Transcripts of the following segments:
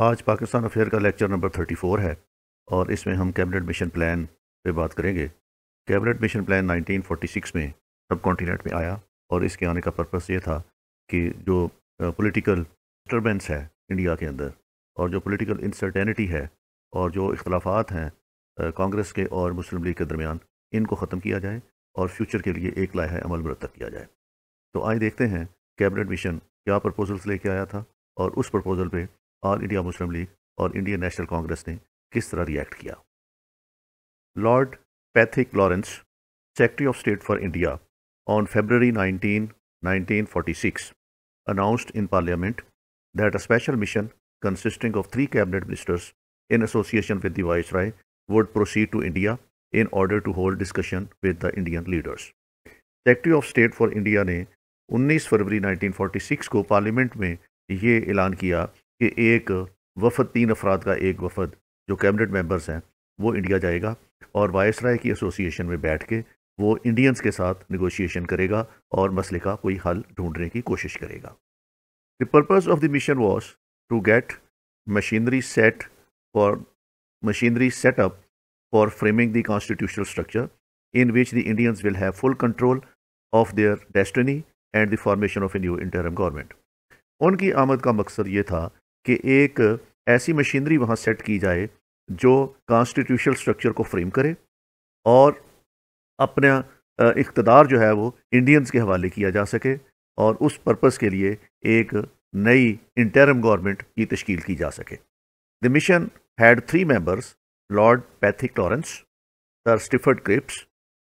आज पाकिस्तान अफेयर का lecture number 34 है और इसमें हम कैबिनेट मिशन प्लान पे बात करेंगे कैबिनेट मिशन प्लान 1946 में सब कॉन्टीनेंट में आया और इसके आने का पर्पस ये था कि जो पॉलिटिकल डिस्टर्बेंस है इंडिया के अंदर और जो पॉलिटिकल इंसर्टेनिटी है और जो इख्लाफात हैं कांग्रेस के और मुस्लिम लीग के दरमियान इनको ख़त्म किया जाए और फ्यूचर के लिए एक लाह अमल मरतब किया जाए तो आए देखते हैं कैबिनेट मिशन क्या प्रपोजल्स लेके आया था और उस प्रपोजल पे ऑल इंडिया मुस्लिम लीग और इंडियन नेशनल कांग्रेस ने किस तरह रिएक्ट किया Lord Pethick Lawrence secretary of state for India on February 19, 1946, announced in parliament that a special mission consisting of three cabinet ministers in association with the viceroy would proceed to India in order to hold discussion with the Indian leaders secretary of state for India ने 19 फरवरी 1946 को parliament में ये ऐलान किया कि एक वफद तीन अफराद का एक वफद जो कैबिनेट मेंबर्स हैं वो इंडिया जाएगा और वायस राय की एसोसिएशन में बैठ के वो इंडियंस के साथ निगोशिएशन करेगा और मसले का कोई हल ढूंढने की कोशिश करेगा the purpose of the mission was to get machinery set for machinery setup for framing the constitutional structure in which the Indians will have full control of their destiny and the formation of a new interim government उनकी आमद का मकसद ये था कि एक ऐसी machinery वहाँ सेट की जाए जो कॉन्स्टिट्यूशनल स्ट्रक्चर को फ्रेम करे और अपना इकतदार जो है वो इंडियंस के हवाले किया जा सके और उस पर्पस के लिए एक नई इंटरम गवर्नमेंट की तश्कील की जा सके the mission had three members Lord Pethick Lawrence sir Stafford Cripps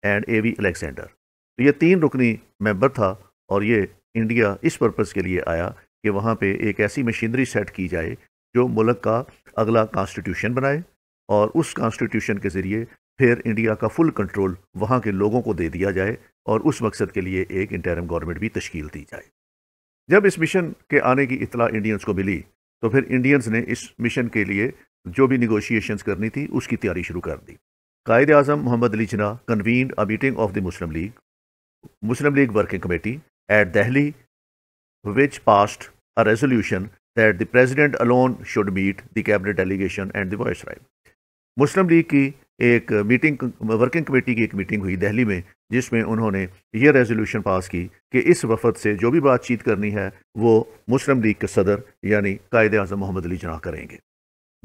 and A V Alexander तो ये तीन रुकनी मेंबर था और ये इंडिया इस पर्पस के लिए आया कि वहाँ पे एक ऐसी मशीनरी सेट की जाए जो मुल्क का अगला कॉन्स्टिट्यूशन बनाए और उस कॉन्स्टिट्यूशन के ज़रिए फिर इंडिया का फुल कंट्रोल वहाँ के लोगों को दे दिया जाए और उस मकसद के लिए एक इंटरम गवर्नमेंट भी तश्कील दी जाए जब इस मिशन के आने की इतला इंडियंस को मिली तो फिर इंडियंस ने इस मिशन के लिए जो भी निगोशिएशंस करनी थी उसकी तैयारी शुरू कर दी कायद अजम Mohammad Ali Jinnah convene a meeting of the Muslim League Muslim League working committee at Delhi which passed a resolution that the president alone should meet the cabinet delegation and the viceroy. Muslim league की एक meeting working committee की एक meeting हुई दिल्ली में जिसमें उन्होंने ये resolution pass की कि इस वफद से जो भी बातचीत करनी है वो मुस्लिम लीग के सदर यानी कायद अजम मोहम्मद अली जना करेंगे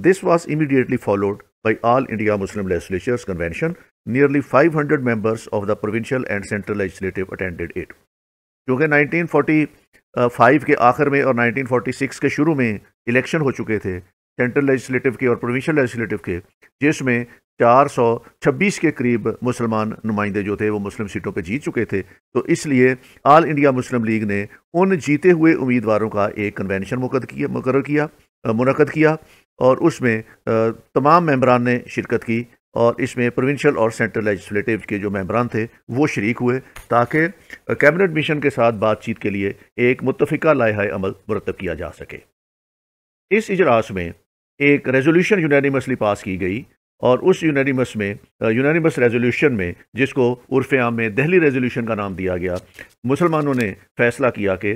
this was immediately followed by All India Muslim Legislatures Convention, nearly 500 members of the provincial and central legislative attended it. क्योंकि नाइनटीन फोटी फ़ाइव के आखिर में और नाइनटीन फोटी सिक्स के शुरू में इलेक्शन हो चुके थे सेंट्रल लेजिस्लेटिव के और प्रोविंशियल लेजिस्लेटिव के जिसमें चार सौ छब्बीस के करीब मुसलमान नुमाइंदे जो थे वो मुस्लिम सीटों पर जीत चुके थे तो इसलिए आल इंडिया मुस्लिम लीग ने उन जीते हुए उम्मीदवारों का एक कन्वेन्शन मुकद किया मुकर किया मुनद किया और उसमें तमाम मम्बरान ने शिरकत की और इसमें प्रोविंशियल और सेंट्रल लेजिस्लेटिव के जो मेम्बरान थे वो शरीक हुए ताकि कैबिनेट मिशन के साथ बातचीत के लिए एक मुतफ़ा लाहा अमल मुरतब किया जा सके इस इजलास में एक रेजोल्यूशन यूनानिमसली पास की गई और उस यूनानिमस में यूनानिमस रेजोल्यूशन में जिसको उर्फ आम में दहली रेजोल्यूशन का नाम दिया गया मुसलमानों ने फैसला किया कि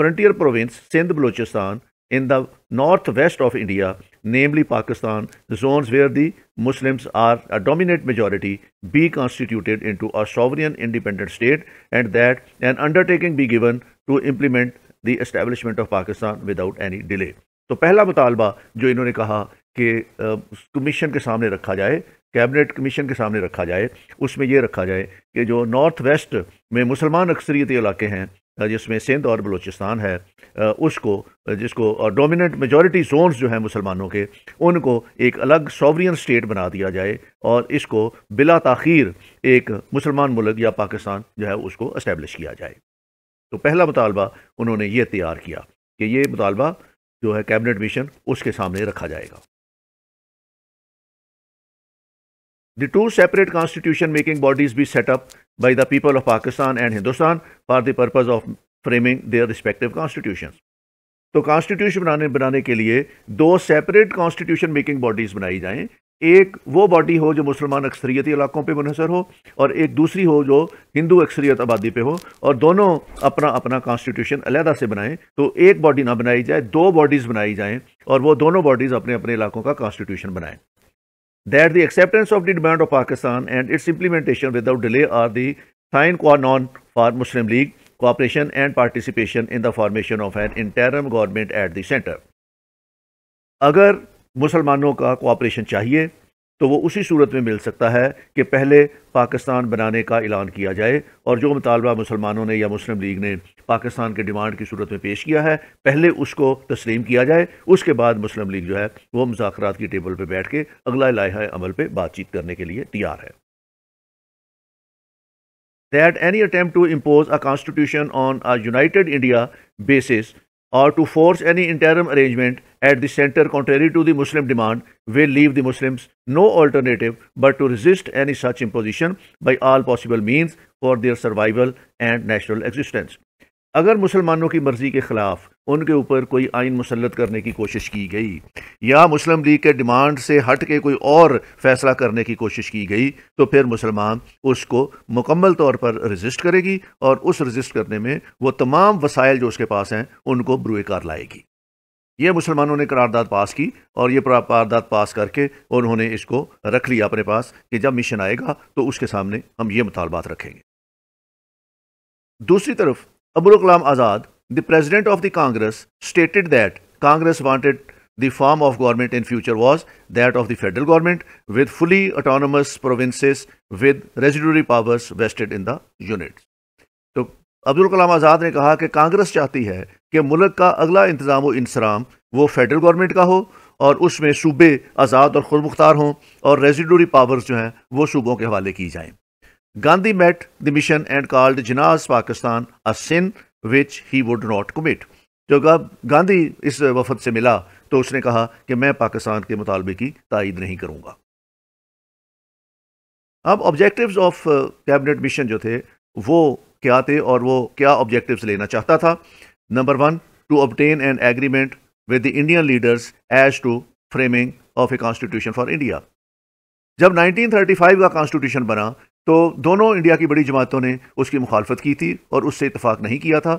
frontier province Sindh Baluchistan in the northwest of India, namely Pakistan, zones where the Muslims are a dominant majority, be constituted into a sovereign independent state and that an undertaking be given to implement the establishment of Pakistan without any delay. तो पहला मुतालबा जो इन्होंने कहा कि commission के सामने रखा जाए कैबिनेट कमीशन के सामने रखा जाए उसमें यह रखा जाए कि जो नॉर्थ वेस्ट में मुसलमान अक्सरियती इलाके हैं जिसमें सिंध और बलूचिस्तान है उसको जिसको और डोमिनेंट मेजॉरिटी जोन्स जो हैं मुसलमानों के उनको एक अलग सॉवरियन स्टेट बना दिया जाए और इसको बिला तखीर एक मुसलमान मुल्क या पाकिस्तान जो है उसको इस्टेब्लिश किया जाए तो पहला मुतालबा उन्होंने ये तैयार किया कि ये मुतालबा जो है कैबिनेट मिशन उसके सामने रखा जाएगा The two separate constitution making bodies be set up by the people of Pakistan and Hindustan for the purpose of framing their respective constitutions. तो कॉन्स्टिट्यूशन बनाने बनाने के लिए दो सेपरेट कॉन्स्टिट्यूशन मेकिंग बॉडीज बनाई जाएं एक वो बॉडी हो जो मुसलमान अक्सरियती इलाकों पे मुनसर हो और एक दूसरी हो जो हिंदू अक्सरियत आबादी पे हो और दोनों अपना अपना कॉन्स्टिट्यूशन अलहदा से बनाएं तो एक बॉडी ना बनाई जाए दो बॉडीज़ बनाई जाएं और वो दोनों बॉडीज़ अपने अपने इलाकों का कॉन्स्टिट्यूशन बनाएं that the acceptance of the demand of Pakistan and its implementation without delay are the sine qua non for Muslim League cooperation and participation in the formation of an interim government at the center. Agar मुसलमानों cooperation chahiye, तो वो उसी सूरत में मिल सकता है कि पहले पाकिस्तान बनाने का ऐलान किया जाए और जो मुतालबा मुसलमानों ने या मुस्लिम लीग ने पाकिस्तान के डिमांड की सूरत में पेश किया है पहले उसको तस्लीम किया जाए उसके बाद मुस्लिम लीग जो है वो मुजाकर की टेबल पर बैठ के अगला लाहा अमल पर बातचीत करने के लिए तैयार है that any attempt to impose a constitution on a united India basis or to force any interim arrangement at the center contrary to the Muslim demand will leave the Muslims no alternative but to resist any such imposition by all possible means for their survival and national existence. अगर मुसलमानों की मर्ज़ी के ख़िलाफ़ उनके ऊपर कोई आइन मुसलत करने की कोशिश की गई या मुस्लिम लीग के डिमांड से हट के कोई और फैसला करने की कोशिश की गई तो फिर मुसलमान उसको मुकम्मल तौर पर रजिस्ट करेगी और उस रजिस्ट करने में वो तमाम वसायल जो उसके पास हैं उनको ब्रुए कार लाएगी ये मुसलमानों ने करारदाद पास की और ये करारदाद पास करके उन्होंने इसको रख लिया अपने पास कि जब मिशन आएगा तो उसके सामने हम ये मुतालबात रखेंगे दूसरी तरफ Abul Kalam Azad, the president of the Congress, stated that Congress wanted the form of government in future was that of the federal government with fully autonomous provinces with residuary powers vested in the units. तो अब्दुल कलाम आज़ाद ने कहा कि कांग्रेस चाहती है कि मुल्क का अगला इंतज़ाम व इंसराम वो फेडरल गवर्नमेंट का हो और उसमें सूबे आज़ाद और खुद मुख्तार हों और रेजिडोरी पावर्स जो हैं वो सूबों के हवाले की जाएं Gandhi met the mission and called Jinnah's Pakistan a sin which he would not commit. जब गांधी इस वफद से मिला तो उसने कहा कि मैं पाकिस्तान के मुतालबे की तइद नहीं करूँगा अब ऑब्जेक्टिव्स ऑफ कैबिनेट मिशन जो थे वो क्या थे और वो क्या ऑब्जेक्टिव्स लेना चाहता था number one to obtain an agreement with the Indian leaders as to framing of a constitution for India जब 1935 का कॉन्स्टिट्यूशन बना तो दोनों इंडिया की बड़ी जमातों ने उसकी मुखालफत की थी और उससे इतफाक़ नहीं किया था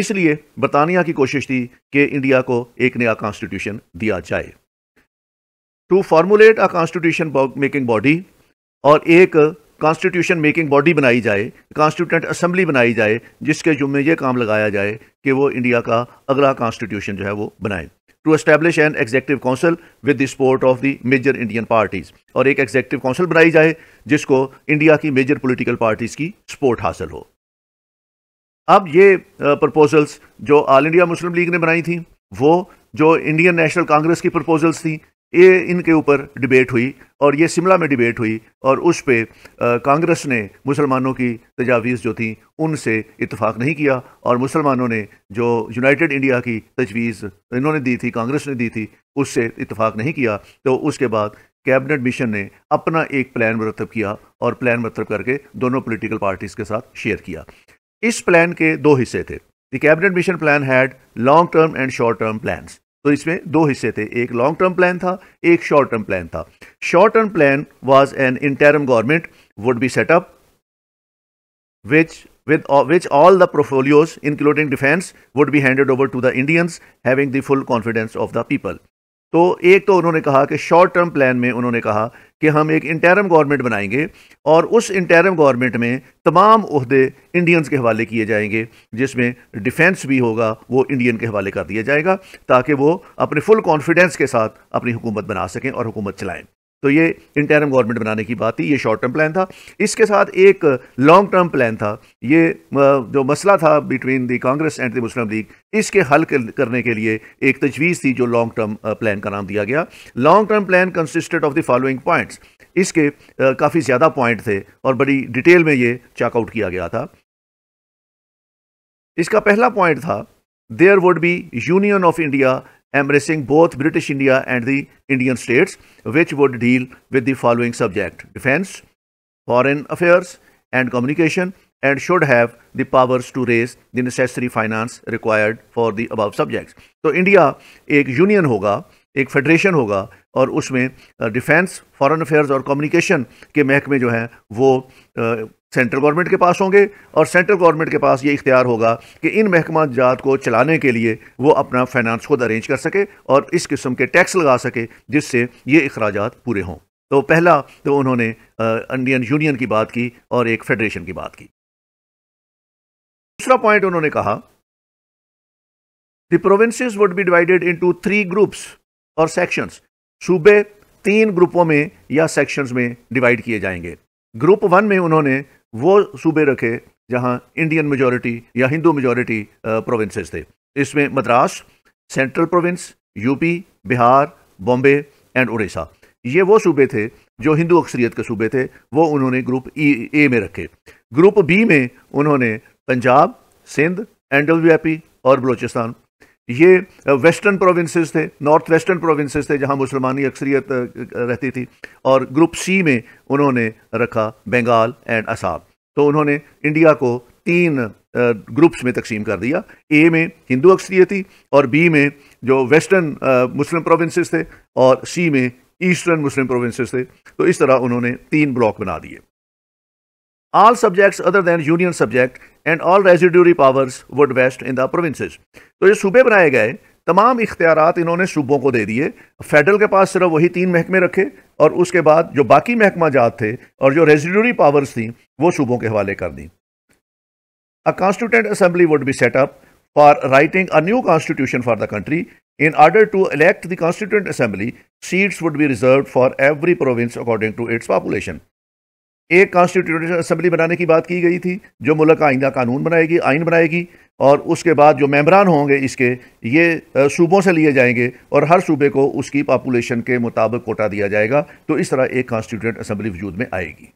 इसलिए बरतानिया की कोशिश थी कि इंडिया को एक नया कॉन्स्टिट्यूशन दिया जाए to formulate a constitution making body और एक कॉन्स्टिट्यूशन मेकिंग बॉडी बनाई जाए कॉन्स्टिट्यूंट असम्बली बनाई जाए जिसके जुम्मे ये काम लगाया जाए कि वो इंडिया का अगला कॉन्स्टिट्यूशन जो है वो बनाए to establish an executive council with the support of the major Indian parties और एक एग्जेक्टिव काउंसिल बनाई जाए जिसको इंडिया की मेजर पोलिटिकल पार्टीज़ की सपोर्ट हासिल हो अब ये प्रपोजल्स जो ऑल इंडिया मुस्लिम लीग ने बनाई थी वो जो इंडियन नेशनल कांग्रेस की प्रपोजल्स थी ये इनके ऊपर डिबेट हुई और ये शिमला में डिबेट हुई और उस पर कांग्रेस ने मुसलमानों की तजावीज़ जो थी उनसे इतफाक़ नहीं किया और मुसलमानों ने जो यूनाइटेड इंडिया की तजवीज़ इन्होंने दी थी कांग्रेस ने दी थी उससे इतफाक़ नहीं किया तो उसके बाद कैबिनेट मिशन ने अपना एक प्लान मरतब किया और प्लान मरतब करके दोनों पोलिटिकल पार्टीज़ के साथ शेयर किया इस प्लान के दो हिस्से थे the cabinet mission plan had long term and short term plans तो इसमें दो हिस्से थे एक लॉन्ग टर्म प्लान था एक शॉर्ट टर्म प्लान था short term plan was an interim government would be setup which with which all the portfolios including defence would be handed over to the Indians having the full confidence of the people तो एक तो उन्होंने कहा कि short term plan में उन्होंने कहा कि हम एक इंटरम गवर्नमेंट बनाएंगे और उस इंटरम गवर्नमेंट में तमाम अहदे इंडियंस के हवाले किए जाएंगे जिसमें डिफेंस भी होगा वो इंडियन के हवाले कर दिया जाएगा ताकि वो अपने फुल कॉन्फिडेंस के साथ अपनी हुकूमत बना सकें और हुकूमत चलाएं तो ये इंटरम गवर्नमेंट बनाने की बात थी ये शॉर्ट टर्म प्लान था इसके साथ एक लॉन्ग टर्म प्लान था ये जो मसला था between the Congress and the Muslim League इसके हल करने के लिए एक तजवीज़ थी जो लॉन्ग टर्म प्लान का नाम दिया गया long term plan consisted of the following points इसके काफ़ी ज़्यादा पॉइंट थे और बड़ी डिटेल में ये चेकआउट किया गया था इसका पहला पॉइंट था there would be union of India embracing both British India and the Indian states, which would deal with the following subject defense, foreign affairs, and communication, and should have the powers to raise the necessary finance required for the above subjects. So, India a union, होगा एक federation होगा और उसमें defence, foreign affairs, और communication के महकमे जो हैं सेंट्रल गवर्नमेंट के पास होंगे और सेंट्रल गवर्नमेंट के पास ये इख्तियार होगा कि इन महकमा जात को चलाने के लिए वो अपना फाइनेंस खुद अरेंज कर सके और इस किस्म के टैक्स लगा सके जिससे ये अखराज पूरे हों तो पहला तो उन्होंने इंडियन यूनियन की बात की और एक फेडरेशन की बात की दूसरा पॉइंट उन्होंने कहा the provinces would be divided into three groups और सेक्शंस सूबे तीन ग्रुपों में या सेक्शंस में डिवाइड किए जाएंगे ग्रुप वन में उन्होंने वो सूबे रखे जहाँ इंडियन मेजोरिटी या हिंदू मेजोरिटी प्रोविंसेस थे इसमें Madras central province UP Bihar Bombay and Orissa ये वो सूबे थे जो हिंदू अक्सरियत के सूबे थे वो उन्होंने ग्रुप ई ए में रखे ग्रुप बी में उन्होंने पंजाब सिंध एंडलव्यापी और बलूचिस्तान ये वेस्टर्न प्रोविंसेस थे नॉर्थ वेस्टर्न प्रोविंसेस थे जहां मुसलमानी अक्सरियत रहती थी और ग्रुप सी में उन्होंने रखा बंगाल एंड असाम तो उन्होंने इंडिया को तीन ग्रुप्स में तकसीम कर दिया ए में हिंदू अक्सरियत थी और बी में जो वेस्टर्न मुस्लिम प्रोविंसेस थे और सी में ईस्टर्न मुस्लिम प्रोविंसेस थे तो इस तरह उन्होंने तीन ब्लॉक बना दिए All subjects other than union subject and all residuary powers would vest in the provinces. तो ये सूबे बनाए गए तमाम इख्तियार इन्होंने सूबों को दे दिए फेडरल के पास सिर्फ वही तीन महकमे रखे और उसके बाद जो बाकी महकमा जात थे और जो रेजिडरी पावर्स थी वो सूबों के हवाले कर दी a constituent assembly would be setup for writing a new constitution for the country In order to elect the Constituent Assembly, seats would be reserved for every province according to its population. एक constitution assembly बनाने की बात की गई थी जो मुल्क आइंदा कानून बनाएगी आइन बनाएगी और उसके बाद जो मेम्बरान होंगे इसके ये सूबों से लिए जाएंगे और हर सूबे को उसकी पापुलेशन के मुताबिक कोटा दिया जाएगा तो इस तरह एक कॉन्स्टिट्यूट असम्बली वजूद में आएगी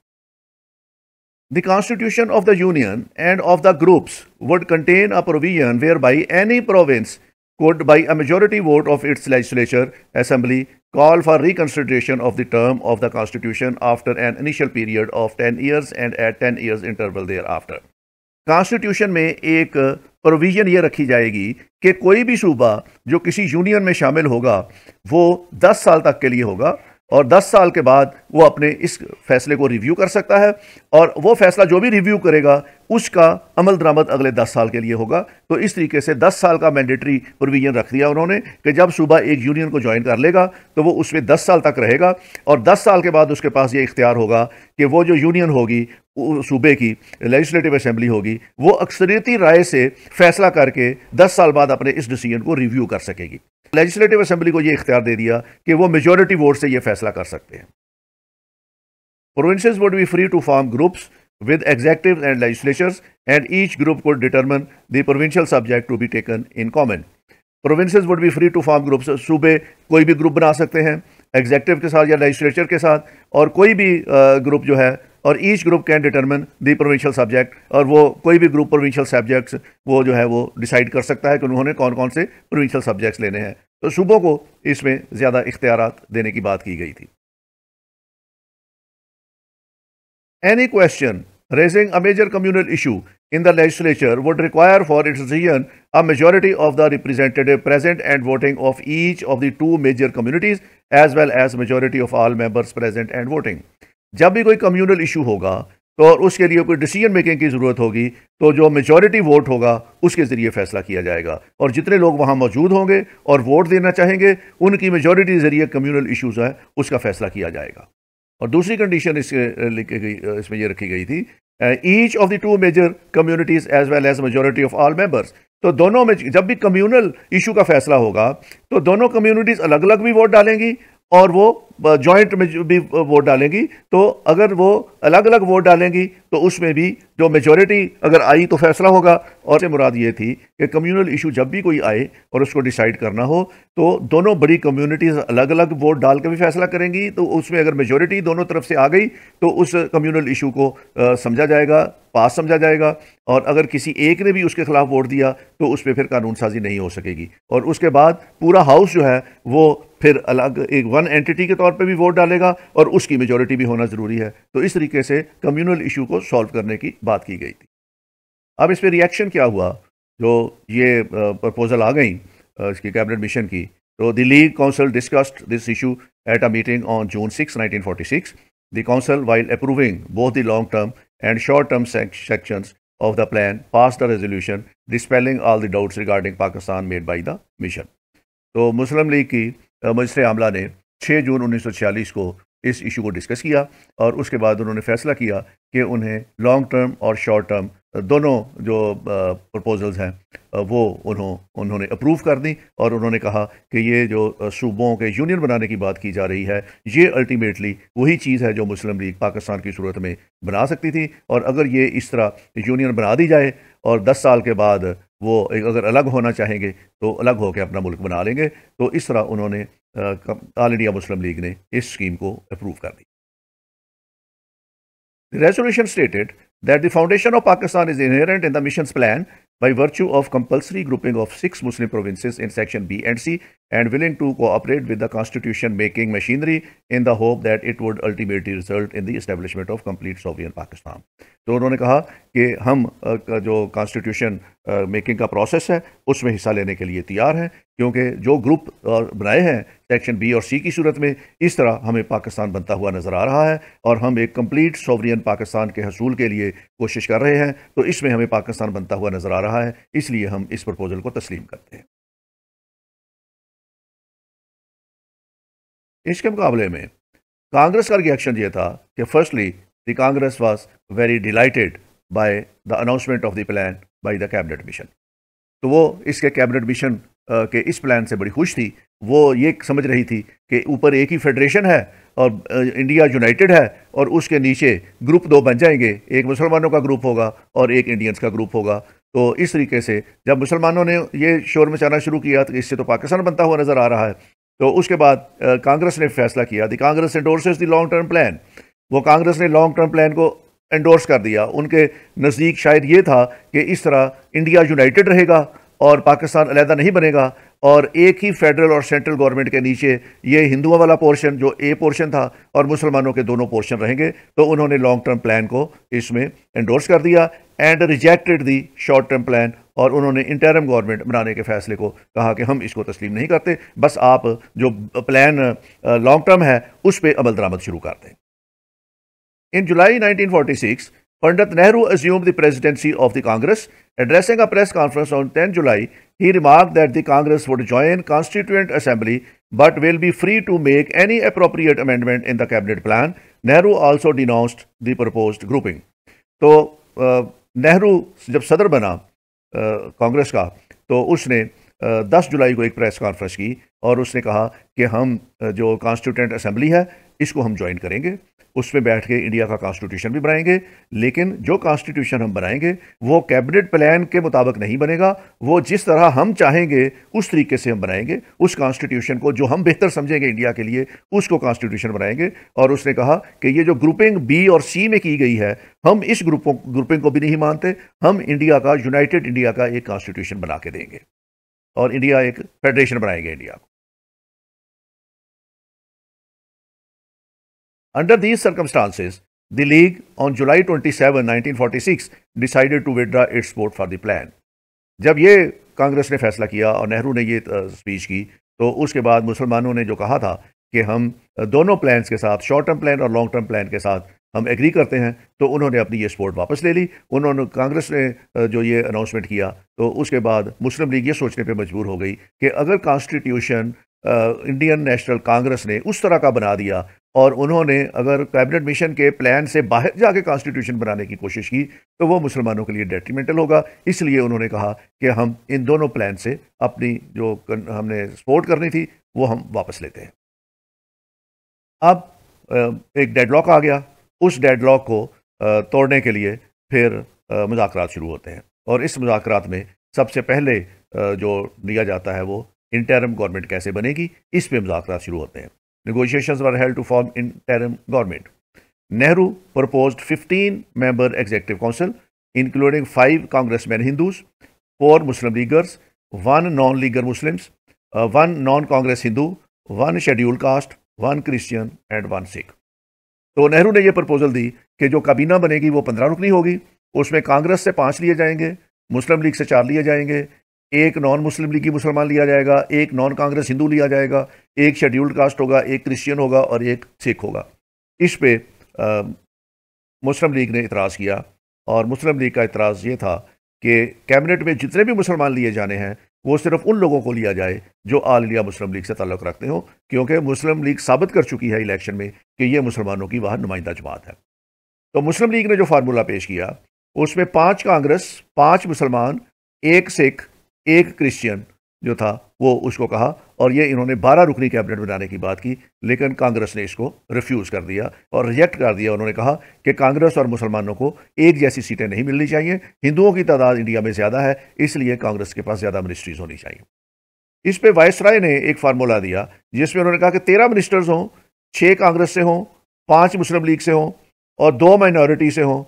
the constitution of the union and of the groups would contain a provision whereby any province could, by a majority vote of its legislature assembly, call for reconsideration of the term of the constitution after an initial period of 10 years and at 10 years interval thereafter. Constitution में एक provision ये रखी जाएगी कि कोई भी सूबा जो किसी यूनियन में शामिल होगा वो 10 साल तक के लिए होगा और 10 साल के बाद वो अपने इस फैसले को रिव्यू कर सकता है और वो फैसला जो भी रिव्यू करेगा उसका अमल दरामद अगले दस साल के लिए होगा तो इस तरीके से दस साल का मैंडेटरी प्रोविजन रख दिया उन्होंने कि जब सूबा एक यूनियन को ज्वाइन कर लेगा तो वो उसमें दस साल तक रहेगा और दस साल के बाद उसके पास ये इख्तियार होगा कि वो जो यूनियन होगी सूबे की लेजिस्लेटिव असम्बली होगी वो अक्सरियती राय से फैसला करके दस साल बाद अपने इस डिसीजन को रिव्यू कर सकेगी लेजिस्लेटिव असम्बली को ये इख्तियार दे दिया कि वो मेजोरिटी वोट से ये फैसला कर सकते हैं Provinces would be free to form groups with executives and legislatures, and each group could determine the provincial subject to be taken in common. provinces would be free to form groups sube koi bhi group group sakte hain executive ke के ya legislature ke के aur koi bhi uh, group jo hai और each group can determine the provincial subject और वो कोई भी group provincial subjects वो जो है वो डिसाइड कर सकता है कि उन्होंने कौन कौन से प्रोविंशियल सब्जेक्ट्स लेने हैं तो सूबों को इसमें ज़्यादा इख्तियार देने की बात की गई थी Any question raising a major communal issue in the legislature would require for its decision a majority of the representative present and voting of each of the two major communities as well as majority of all members present and voting. जब भी कोई communal issue होगा तो और उसके लिए कोई decision making की ज़रूरत होगी तो जो मेजॉरिटी वोट होगा उसके ज़रिए फैसला किया जाएगा और जितने लोग वहाँ मौजूद होंगे और वोट देना चाहेंगे उनकी मेजॉरिटी ज़रिए कम्यूनल इश्यूज़ हैं उसका फैसला किया जाएगा और दूसरी कंडीशन इसके लिखी गई इसमें ये रखी गई थी each of the two major communities as well as majority of all members तो दोनों में जब भी कम्युनल इशू का फैसला होगा तो दोनों कम्युनिटीज अलग अलग भी वोट डालेंगी और वो जॉइंट में भी वोट डालेंगी तो अगर वो अलग अलग वोट डालेंगी तो उसमें भी जो मेजोरिटी अगर आई तो फैसला होगा और से मुराद ये थी कि कम्युनल इशू जब भी कोई आए और उसको डिसाइड करना हो तो दोनों बड़ी कम्युनिटीज़ अलग अलग वोट डाल के भी फैसला करेंगी तो उसमें अगर मेजोरिटी दोनों तरफ से आ गई तो उस कम्युनल इशू को समझा जाएगा पास समझा जाएगा और अगर किसी एक ने भी उसके खिलाफ वोट दिया तो उस पर फिर कानून साजी नहीं हो सकेगी और उसके बाद पूरा हाउस जो है वो फिर अलग एक वन एंटिटी के तौर पर भी वोट डालेगा और उसकी मेजोरिटी भी होना ज़रूरी है तो इस तरीके से कम्यूनल इशू को सॉल्व करने की बात की गई थी अब इस पर रिएक्शन क्या हुआ जो ये प्रपोज़ल आ गई इसकी कैबिनेट मिशन की तो the League council discussed this issue at a meeting on June six nineteen the council while approving both the long term and short term sections of the plan pass the resolution dispelling all the doubts regarding Pakistan made Pakistan the mission तो मुस्लिम league की मजिस्ट्रे आमला ने छः जून उन्नीस को इस issue को discuss किया और उसके बाद उन्होंने फैसला किया कि उन्हें लॉन्ग टर्म और शॉर्ट टर्म दोनों जो प्रपोजल्स हैं वो उन्हों उन्होंने अप्रूव कर दी और उन्होंने कहा कि ये जो सूबों के यूनियन बनाने की बात की जा रही है ये अल्टीमेटली वही चीज़ है जो मुस्लिम लीग पाकिस्तान की सूरत में बना सकती थी और अगर ये इस तरह यूनियन बना दी जाए और 10 साल के बाद वो अगर अलग होना चाहेंगे तो अलग होकर अपना मुल्क बना लेंगे तो इस तरह उन्होंने ऑल इंडिया मुस्लिम लीग ने इस स्कीम को अप्रूव कर दी resolution stated that the foundation of Pakistan is inherent in the mission's plan by virtue of compulsory grouping of six Muslim provinces in section B and C and willing to cooperate with the constitution making machinery in the hope that it would ultimately result in the establishment of complete sovereign Pakistan. तो उन्होंने कहा कि हम जो constitution making का process है उसमें हिस्सा लेने के लिए तैयार हैं क्योंकि जो ग्रुप बनाए हैं सेक्शन बी और सी की सूरत में इस तरह हमें पाकिस्तान बनता हुआ नज़र आ रहा है और हम एक कंप्लीट सोवरियन पाकिस्तान के हसूल के लिए कोशिश कर रहे हैं तो इसमें हमें पाकिस्तान बनता हुआ नज़र आ रहा है इसलिए हम इस प्रपोजल को तस्लीम करते हैं इसके मुकाबले में कांग्रेस का रिएक्शन ये था कि firstly the Congress was very delighted by the announcement of the plan by the cabinet mission तो वो इसके कैबिनेट मिशन के इस प्लान से बड़ी खुश थी वो ये समझ रही थी कि ऊपर एक ही फेडरेशन है और इंडिया यूनाइटेड है और उसके नीचे ग्रुप दो बन जाएंगे एक मुसलमानों का ग्रुप होगा और एक इंडियंस का ग्रुप होगा तो इस तरीके से जब मुसलमानों ने ये शोर मचाना शुरू किया तो इससे तो पाकिस्तान बनता हुआ नज़र आ रहा है तो उसके बाद कांग्रेस ने फैसला किया the Congress endorses the long term plan वो कांग्रेस ने लॉन्ग टर्म प्लान को एंडोर्स कर दिया उनके नज़दीक शायद ये था कि इस तरह इंडिया यूनाइटेड रहेगा और पाकिस्तान अलहदा नहीं बनेगा और एक ही फेडरल और सेंट्रल गवर्नमेंट के नीचे ये हिंदुओं वाला पोर्शन जो ए पोर्शन था और मुसलमानों के दोनों पोर्शन रहेंगे तो उन्होंने लॉन्ग टर्म प्लान को इसमें एंडोर्स कर दिया and rejected the short term plan और उन्होंने इंटरम गवर्नमेंट बनाने के फैसले को कहा कि हम इसको तस्लीम नहीं करते बस आप जो प्लान लॉन्ग टर्म है उस पर अमल दरामद शुरू कर दें in July nineteen Pandit Nehru assumed the presidency of the Congress. Addressing a press conference on 10 July, he remarked that the Congress would join Constituent Assembly but will be free to make any appropriate amendment in the cabinet plan. Nehru also denounced the propose grouping तो नेहरू जब सदर बना कांग्रेस का तो उसने दस जुलाई को एक प्रेस कॉन्फ्रेंस की और उसने कहा कि हम जो कॉन्स्टिट्यूटेंट असेंबली है इसको हम ज्वाइन करेंगे उसमें बैठ के इंडिया का कॉन्स्टिट्यूशन भी बनाएंगे लेकिन जो कॉन्स्टिट्यूशन हम बनाएंगे वो कैबिनेट प्लान के मुताबिक नहीं बनेगा वो जिस तरह हम चाहेंगे उस तरीके से हम बनाएंगे उस कॉन्स्टिट्यूशन को जो हम बेहतर समझेंगे इंडिया के लिए उसको कॉन्स्टिट्यूशन बनाएंगे और उसने कहा कि ये जो ग्रुपिंग बी और सी में की गई है हम इस ग्रुपों ग्रुपिंग को भी नहीं मानते हम इंडिया का यूनाइटेड इंडिया का एक कॉन्स्टिट्यूशन बना के देंगे और इंडिया एक फेडरेशन बनाएंगे इंडिया को Under these circumstances, the league on July 27, 1946 decided to withdraw its support for the plan. जब ये कांग्रेस ने फैसला किया और नेहरू ने ये स्पीच की तो उसके बाद मुसलमानों ने जो कहा था कि हम दोनों प्लान्स के साथ शॉर्ट टर्म प्लान और लॉन्ग टर्म प्लान के साथ हम एग्री करते हैं तो उन्होंने अपनी ये सपोर्ट वापस ले ली उन्होंने कांग्रेस ने जो ये अनाउंसमेंट किया तो उसके बाद मुस्लिम लीग ये सोचने पे मजबूर हो गई कि अगर कॉन्स्टिट्यूशन इंडियन नेशनल कांग्रेस ने उस तरह का बना दिया और उन्होंने अगर कैबिनेट मिशन के प्लान से बाहर जाके कॉन्स्टिट्यूशन बनाने की कोशिश की तो वो मुसलमानों के लिए डेट्रीमेंटल होगा इसलिए उन्होंने कहा कि हम इन दोनों प्लान से अपनी जो हमने सपोर्ट करनी थी वो हम वापस लेते हैं अब एक डेडलॉक आ गया उस डेडलॉक को तोड़ने के लिए फिर मुजाकर शुरू होते हैं और इस मुजाकर में सबसे पहले जो लिया जाता है वो इंटरम गवर्नमेंट कैसे बनेगी इस पर मुजाकर शुरू होते हैं negotiation were held to form interim government Nehru propose fifteen member executive council including five Congress man Hindus four Muslim Leaguers one non Leaguer Muslims one non Congress Hindu one schedule caste one Christian and one Sikh तो नेहरू ने यह proposal दी कि जो काबीना बनेगी वो पंद्रह रुकनी होगी उसमें कांग्रेस से पाँच लिए जाएंगे मुस्लिम लीग से चार लिए जाएंगे एक नॉन मुस्लिम लीग की मुसलमान लिया जाएगा एक नॉन कांग्रेस हिंदू लिया जाएगा एक शेड्यूल्ड कास्ट होगा एक क्रिश्चियन होगा और एक सिख होगा इस पे मुस्लिम लीग ने इतराज़ किया और मुस्लिम लीग का इतराज़ ये था कि कैबिनेट में जितने भी मुसलमान लिए जाने हैं वो सिर्फ उन लोगों को लिया जाए जो आल इंडिया मुस्लिम लीग से ताल्लुक़ रखते हो क्योंकि मुस्लिम लीग साबित कर चुकी है इलेक्शन में कि ये मुसलमानों की वहाँ नुमाइंदा जमात है तो मुस्लिम लीग ने जो फार्मूला पेश किया उसमें पाँच कांग्रेस पाँच मुसलमान एक सिख एक क्रिश्चियन जो था वो उसको कहा और ये इन्होंने बारह रुकनी कैबिनेट बनाने की बात की लेकिन कांग्रेस ने इसको रिफ्यूज़ कर दिया और रिजेक्ट कर दिया उन्होंने कहा कि कांग्रेस और मुसलमानों को एक जैसी सीटें नहीं मिलनी चाहिए हिंदुओं की तादाद इंडिया में ज़्यादा है इसलिए कांग्रेस के पास ज़्यादा मिनिस्ट्रीज़ होनी चाहिए इस पर वाइस ने एक फार्मूला दिया जिसमें उन्होंने कहा कि तेरह मिनिस्टर्स हों छः कांग्रेस से हों पाँच मुस्लिम लीग से हों और दो माइनॉरिटी से हों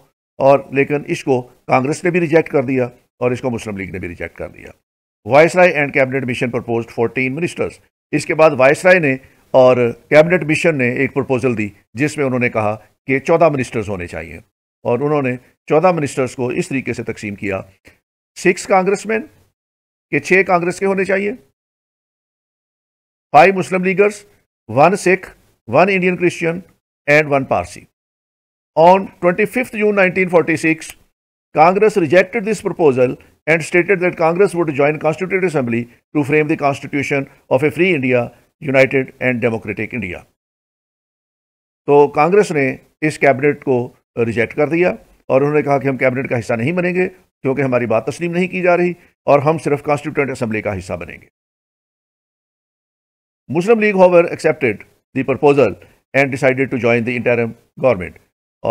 और लेकिन इसको कांग्रेस ने भी रिजेक्ट कर दिया और इसको मुस्लिम लीग ने भी रिजेक्ट कर दिया viceroy and cabinet mission propose fourteen ministers इसके बाद वायसराय ने और कैबिनेट मिशन ने एक प्रपोजल दी जिसमें उन्होंने कहा कि चौदह मिनिस्टर्स होने चाहिए और उन्होंने चौदह मिनिस्टर्स को इस तरीके से तकसीम किया सिक्स कांग्रेसमैन के छः कांग्रेस के होने चाहिए five Muslim Leaguers one Sikh one Indian Christian and one Parsi on twenty fifth June nineteen forty six Congress rejected this proposal and stated that Congress would join Constituent Assembly to frame the constitution of a free India, united and democratic India. तो कांग्रेस ने इस cabinet को reject कर दिया और उन्होंने कहा कि हम कैबिनेट का हिस्सा नहीं बनेंगे क्योंकि हमारी बात तस्लीम नहीं की जा रही और हम सिर्फ कॉन्स्टिट्यूंट असम्बली का हिस्सा बनेंगे Muslim League however accepted the proposal and decided to join the interim government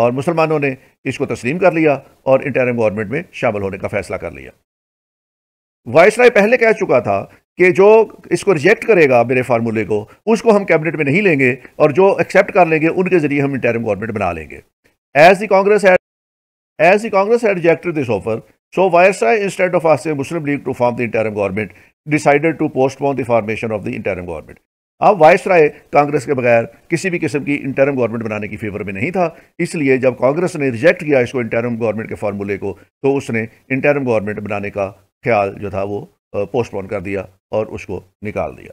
और मुसलमानों ने इसको तस्लीम कर लिया और इंटरम गवर्नमेंट में शामिल होने का फैसला कर लिया वाइस राय पहले कह चुका था कि जो इसको रिजेक्ट करेगा मेरे फार्मूले को उसको हम कैबिनेट में नहीं लेंगे और जो एक्सेप्ट कर लेंगे उनके जरिए हम इंटरम गवर्नमेंट बना लेंगे as the Congress as the Congress had rejected this offer so viceroy instead of asking Muslim League to form the interim government decided to postpone the formation of the interim government अब viceroy Congress के बगैर किसी भी किस्म की interim government बनाने की favour में नहीं था इसलिए जब कांग्रेस ने रिजेक्ट किया इसको इंटरम गवर्नमेंट के फार्मूले को तो उसने इंटरम गवर्नमेंट बनाने का ख्याल जो था वो पोस्टपोन कर दिया और उसको निकाल दिया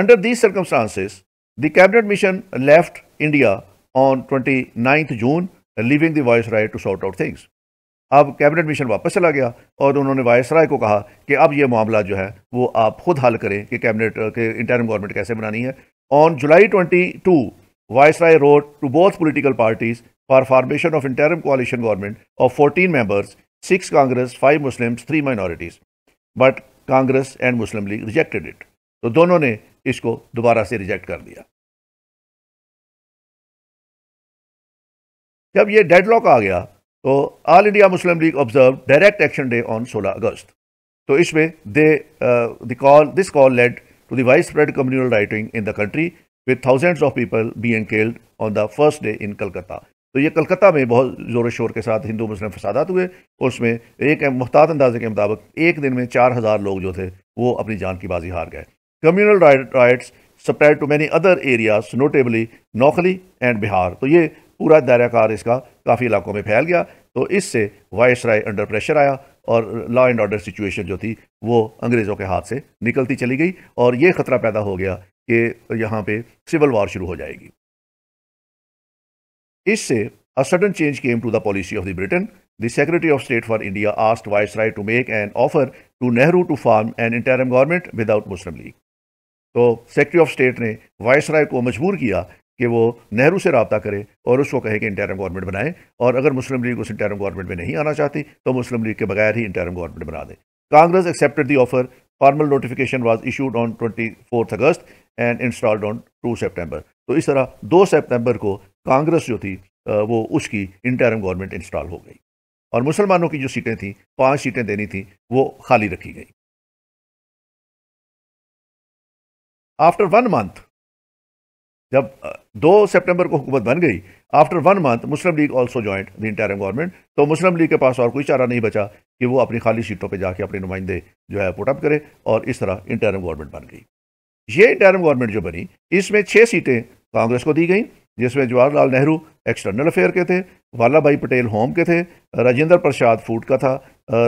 under these circumstances the cabinet mission left India on twenty ninth June leaving the viceroy to sort out things अब कैबिनेट मिशन वापस चला गया और उन्होंने वायस राय को कहा कि अब यह मामला जो है वो आप खुद हल करें कि कैबिनेट के इंटरम गवर्नमेंट कैसे बनानी है on July twenty two viceroy wrote to both political parties for formation of interim coalition government of fourteen members six Congress, five Muslims, three minorities. But Congress and Muslim League rejected it. तो दोनों ने इसको दोबारा से reject कर दिया जब ये डेडलॉक आ गया तो All India Muslim League observe direct action day on 16 अगस्त तो इसमें they the call this call led to the widespread communal rioting in the country with thousands of people being killed on the first day in Calcutta. तो ये कलकत्ता में बहुत ज़ोर शोर के साथ हिंदू मुस्लिम फसादात हुए उसमें एक मुहतात अंदाजे के मुताबिक एक दिन में चार हज़ार लोग जो थे वो अपनी जान की बाजी हार गए communal riots supplied to many other areas notably Noakhali and Bihar तो ये पूरा दायराकार इसका काफ़ी इलाकों में फैल गया तो इससे वाइस राय अंडर प्रेशर आया और लॉ एंड ऑर्डर सिचुएशन जो थी वो अंग्रेज़ों के हाथ से निकलती चली गई और ये ख़तरा पैदा हो गया कि यहाँ पे सिविल वॉर शुरू हो जाएगी इससे sudden change came to the policy of the Britain the secretary of state for India asked vice Viceroy to make an offer to Nehru to form an interim government without Muslim League तो secretary of state ने viceroy को मजबूर किया कि वो नेहरू से रबता करे और उसको कहे कि इंटरम गवर्नमेंट बनाए और अगर मुस्लिम लीग उस इंटरम गवर्नमेंट में नहीं आना चाहती तो मुस्लिम लीग के बगैर ही इंटरम गवर्नमेंट बना दे Congress accepted the offer formal notification was issued on twenty fourth August and installed on two September तो इस तरह दो सेप्टेम्बर को कांग्रेस जो थी वो उसकी इंटरम गवर्नमेंट इंस्टॉल हो गई और मुसलमानों की जो सीटें थी पांच सीटें देनी थी वो खाली रखी गई आफ्टर वन मंथ जब दो सितंबर को हुकूमत बन गई after one month Muslim League also joined the interim government तो मुस्लिम लीग के पास और कोई चारा नहीं बचा कि वो अपनी खाली सीटों पर जाके अपने नुमाइंदे जो है पुटअप करे और इस तरह इंटरम गवर्नमेंट बन गई ये इंटरम गवर्नमेंट जो बनी इसमें छह सीटें कांग्रेस को दी गई जिसमें जवाहरलाल नेहरू एक्सटर्नल अफेयर के थे वाला भाई पटेल होम के थे राजेंद्र प्रसाद फूड का था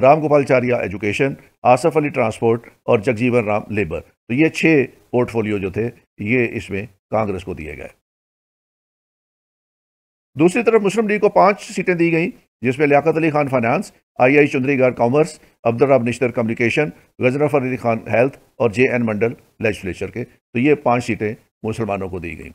राम गोपालचार्य एजुकेशन आसफ अली ट्रांसपोर्ट और जगजीवन राम लेबर तो ये छः पोर्टफोलियो जो थे ये इसमें कांग्रेस को दिए गए दूसरी तरफ मुस्लिम लीग को पांच सीटें दी गई जिसमें Liaquat Ali Khan finance I I Chundrigar commerce Abdur Rab Nishtar communication Ghazanfar Ali Khan health और जे एन मंडल लेजिस्लेचर के तो ये पांच सीटें मुसलमानों को दी गई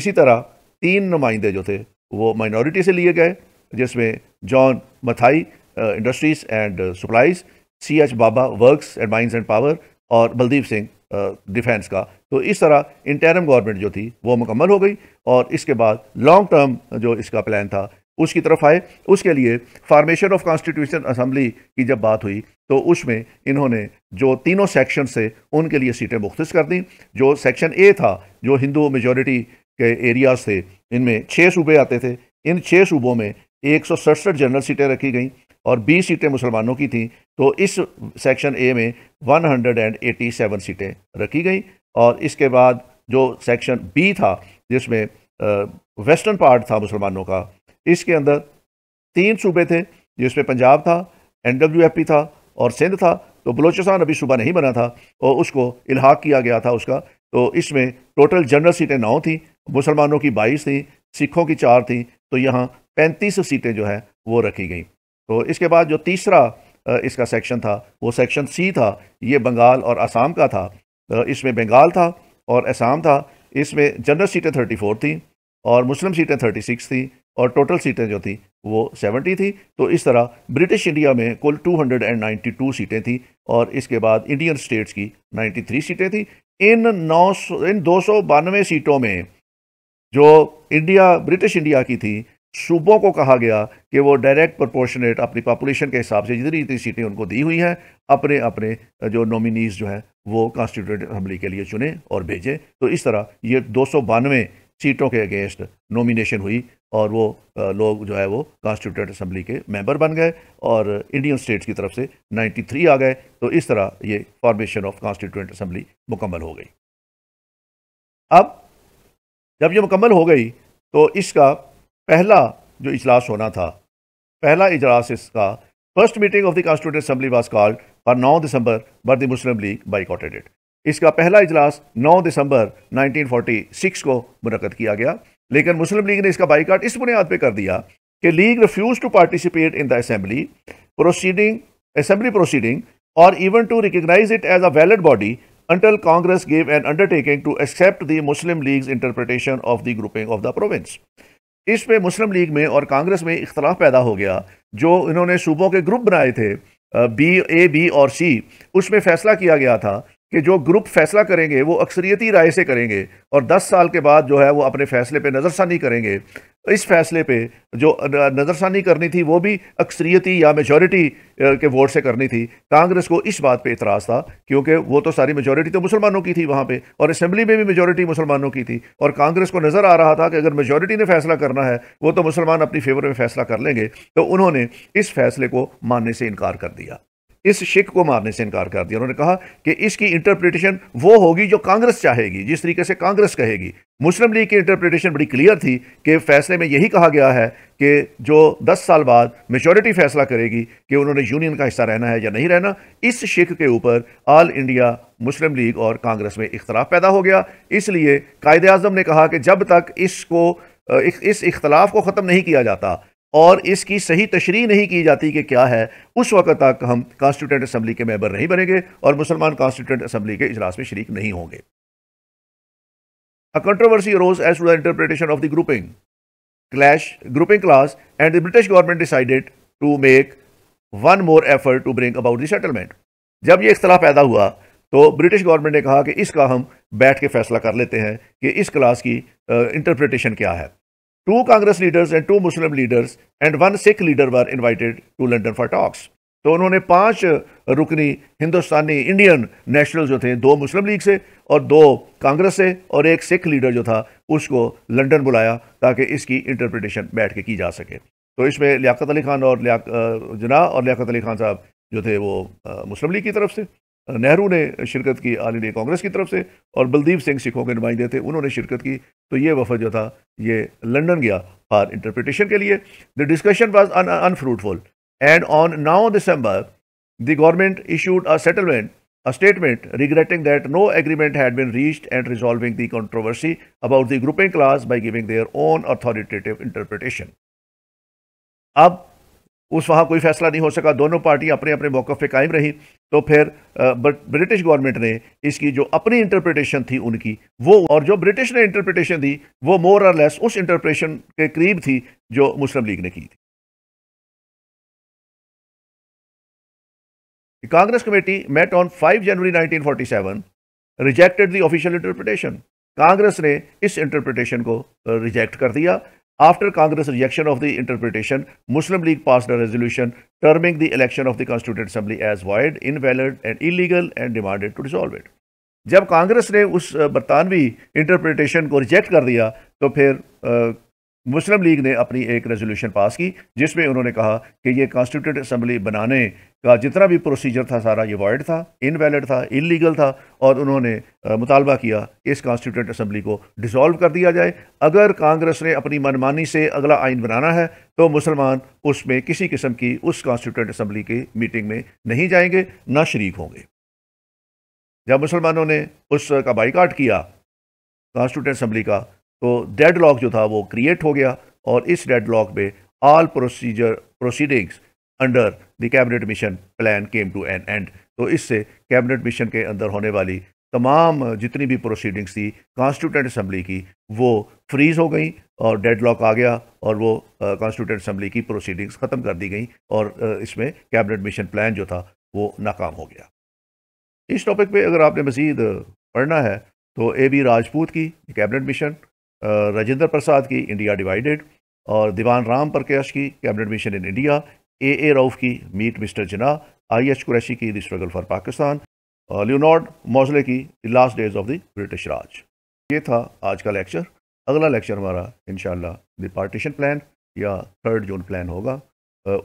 इसी तरह तीन नुमाइंदे जो थे वो माइनॉरिटी से लिए गए जिसमें John Mathai industries and supplies C H Bhabha works and mines and power और बलदीप सिंह डिफेंस uh, का तो इस तरह इंटरम गवर्नमेंट जो थी वो मुकम्मल हो गई और इसके बाद लॉन्ग टर्म जो इसका प्लान था उसकी तरफ आए उसके लिए फार्मेशन ऑफ कॉन्स्टिट्यूशन असम्बली की जब बात हुई तो उसमें इन्होंने जो तीनों सेक्शन से उनके लिए सीटें मुख्त कर दी जो सेक्शन ए था जो हिंदू मेजोरिटी के एरियाज थे इनमें छः सूबे आते थे इन छः सूबों में एक जनरल सीटें रखी गईं और 20 सीटें मुसलमानों की थीं तो इस सेक्शन ए में 187 सीटें रखी गईं और इसके बाद जो सेक्शन बी था जिसमें वेस्टर्न पार्ट था मुसलमानों का इसके अंदर तीन सूबे थे जिसमें पंजाब था एन था और सिंध था तो बलूचिस्तान अभी सूबा नहीं बना था और उसको इलाहा किया गया था उसका तो इसमें टोटल जनरल सीटें नौ थीं मुसलमानों की बाईस थी सिखों की चार थी तो यहाँ पैंतीस सीटें जो है वो रखी गई तो इसके बाद जो तीसरा इसका सेक्शन था वो सेक्शन सी था ये बंगाल और असम का था इसमें बंगाल था और असम था इसमें जनरल सीटें थर्टी फोर थी और मुस्लिम सीटें थर्टी सिक्स थी और टोटल सीटें जो थी वो सेवेंटी थी तो इस तरह ब्रिटिश इंडिया में कुल two hundred and ninety two सीटें थी और इसके बाद इंडियन स्टेट्स की नाइन्टी थ्री सीटें थी इन नौ इन दो सौ बानवे सीटों में जो इंडिया ब्रिटिश इंडिया की थी सूबों को कहा गया कि वो डायरेक्ट प्रोपोर्शनेट अपनी पॉपुलेशन के हिसाब से जितनी जितनी सीटें उनको दी हुई हैं अपने अपने जो नॉमिनीज़ जो हैं वो कॉन्स्टिट्यूट असम्बली के लिए चुने और भेजें तो इस तरह ये दो सीटों के अगेंस्ट नॉमिनेशन हुई और वो लोग जो है वो कॉन्स्टिट्यूट असम्बली के मेंबर बन गए और इंडियन स्टेट्स की तरफ से 93 आ गए तो इस तरह ये फॉर्मेशन ऑफ कॉन्स्टिट्यूंट असम्बली मुकम्मल हो गई अब जब ये मुकम्मल हो गई तो इसका पहला जो इजलास होना था पहला इजलास इसका first meeting of the constituent assembly was called for नौ दिसंबर बर the Muslim League boycotted इसका पहला इजलास 9 दिसंबर 1946 को मुनद किया गया लेकिन मुस्लिम लीग ने इसका बाइकाट इस बुनियाद पर कर दिया कि League refused to participate in the assembly proceeding assembly proceeding और even to recognize it as a valid body until Congress gave an undertaking to accept the Muslim League's interpretation of the grouping of the province. इस पे मुस्लिम league में और कांग्रेस में इख्तलाफ पैदा हो गया जो इन्होंने सूबों के ग्रुप बनाए थे बी ए बी और सी उसमें फैसला किया गया था कि जो ग्रुप फैसला करेंगे वो अक्सरियती राय से करेंगे और 10 साल के बाद जो है वो अपने फैसले पे नज़रसानी करेंगे इस फैसले पे जो नज़रसानी करनी थी वो भी अक्सरियती या मेजॉरिटी के वोट से करनी थी कांग्रेस को इस बात पे इतराज़ था क्योंकि वो तो सारी मेजॉरिटी तो मुसलमानों की थी वहाँ पे और असम्बली में भी मेजॉरिटी मुसलमानों की थी और कांग्रेस को नज़र आ रहा था कि अगर मेजॉरिटी ने फैसला करना है वो तो मुसलमान अपनी फेवर में फैसला कर लेंगे तो उन्होंने इस फैसले को मानने से इनकार कर दिया इस शिक को मारने से इनकार कर दिया उन्होंने कहा कि इसकी इंटरप्रिटेशन वो होगी जो कांग्रेस चाहेगी जिस तरीके से कांग्रेस कहेगी मुस्लिम लीग की इंटरप्रिटेशन बड़ी क्लियर थी कि फैसले में यही कहा गया है कि जो 10 साल बाद मेजोरिटी फैसला करेगी कि उन्होंने यूनियन का हिस्सा रहना है या नहीं रहना इस शिक के ऊपर ऑल इंडिया मुस्लिम लीग और कांग्रेस में इख्तलाफ पैदा हो गया इसलिए कायद अजम ने कहा कि जब तक इसको इस इख्तलाफ को ख़त्म नहीं किया जाता और इसकी सही तशरी नहीं की जाती कि क्या है उस वक्त तक हम कॉन्स्टिट्यूंट असम्बली के मेंबर नहीं बनेंगे और मुसलमान कॉन्स्टिट्यूंट असम्बली के इजलास में शरीक नहीं होंगे controversy rose as to the interpretation of the grouping clash grouping clause and the British government decided to make one more effort to bring about the settlement जब यह इख्तलाफ पैदा हुआ तो ब्रिटिश गवर्नमेंट ने कहा कि इसका हम बैठ के फैसला कर लेते हैं कि इस क्लास की इंटरप्रिटेशन uh, क्या है to Congress leaders and to Muslim leaders and one Sikh leader were invited to London for talks तो उन्होंने पांच रुकनी हिंदुस्तानी इंडियन नेशनल जो थे दो मुस्लिम लीग से और दो कांग्रेस से और एक सिख लीडर जो था उसको लंदन बुलाया ताकि इसकी इंटरप्रिटेशन बैठ के की जा सके तो इसमें लियाकत अली खान और लिया जना और लियाकत अली खान साहब जो थे वो मुस्लिम लीग की तरफ से नेहरू ने शिरकत की आल इंडिया कांग्रेस की तरफ से और बलदीप सिंह सिखों के नुमाइंदे थे उन्होंने शिरकत की तो ये वफद जो था ये लंदन गया फॉर इंटरप्रिटेशन के लिए the discussion was unfruitful and on now December the government issued a settlement a statement regretting that no agreement had been reached and resolving the controversy about the grouping clause by giving their own authoritative interpretation अब उस वहाँ कोई फैसला नहीं हो सका दोनों party अपने अपने मौक़ पे कायम रही तो फिर ब्रिटिश गवर्नमेंट ने इसकी जो अपनी इंटरप्रिटेशन थी उनकी वो और जो ब्रिटिश ने इंटरप्रिटेशन दी वो मोर और लेस उस इंटरप्रिटेशन के करीब थी जो मुस्लिम लीग ने की थी Congress committee met on 5 January 1947 rejected the official interpretation Congress ने इस इंटरप्रिटेशन को रिजेक्ट कर दिया After Congress' rejection of the interpretation, Muslim League passed a resolution terming the election of the Constituent Assembly as void, invalid and illegal and demanded to dissolve it. जब कांग्रेस ने उस बरतानवी interpretation को reject कर दिया तो फिर मुस्लिम लीग ने अपनी एक रेजोल्यूशन पास की जिसमें उन्होंने कहा कि ये कॉन्स्टिट्यूट असम्बली बनाने का जितना भी प्रोसीजर था सारा ये वॉइड था इनवैलिड था इलीगल था और उन्होंने मुतालबा किया इस कॉन्स्टिट्यूट असम्बली को डिसॉल्व कर दिया जाए अगर कांग्रेस ने अपनी मनमानी से अगला आइन बनाना है तो मुसलमान उसमें किसी किस्म की उस कॉन्स्टिट्यूट असम्बली की मीटिंग में नहीं जाएंगे ना शरीक होंगे जब मुसलमानों ने उसका बाइकाट किया कॉन्स्टिट्यूट असम्बली का तो डेड लॉक जो था वो क्रिएट हो गया और इस डेड लॉक में all procedure proceedings under the cabinet mission plan came to an end तो इससे कैबिनेट मिशन के अंदर होने वाली तमाम जितनी भी प्रोसीडिंग्स थी कॉन्स्टिट्यूंट असम्बली की वो फ्रीज़ हो गई और डेड लॉक आ गया और वो कॉन्स्टिट्यूंट असम्बली की प्रोसीडिंग्स ख़त्म कर दी गई और इसमें कैबिनेट मिशन प्लान जो था वो नाकाम हो गया इस टॉपिक पे अगर आपने मज़ीद पढ़ना है तो ए बी राजपूत की कैबिनेट मिशन राजेंद्र प्रसाद की इंडिया डिवाइडेड और दीवान राम प्रकाश की cabinet mission in India A A Rauf की meet Mister Jinnah I H Qureshi की द स्ट्रगल फॉर पाकिस्तान और लियोनार्ड मौजले की the last days of the British Raj ये था आज का लेक्चर अगला लेक्चर हमारा इन द पार्टीशन प्लान या थर्ड जोन प्लान होगा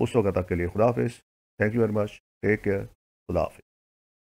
उस वक्त तक के लिए खुदाफिज thank you very much take care खुदाफिज